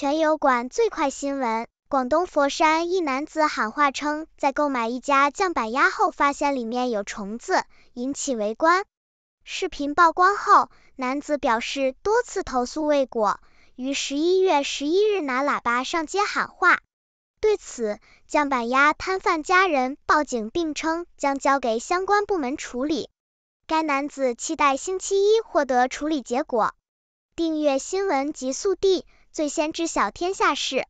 全友馆最快新闻：广东佛山一男子喊话称，在购买一家酱板鸭后发现里面有虫子，引起围观。视频曝光后，男子表示多次投诉未果，于十一月十一日拿喇叭上街喊话。对此，酱板鸭摊贩家人报警并称将交给相关部门处理。该男子期待星期一获得处理结果。订阅新闻极速递。最先知晓天下事。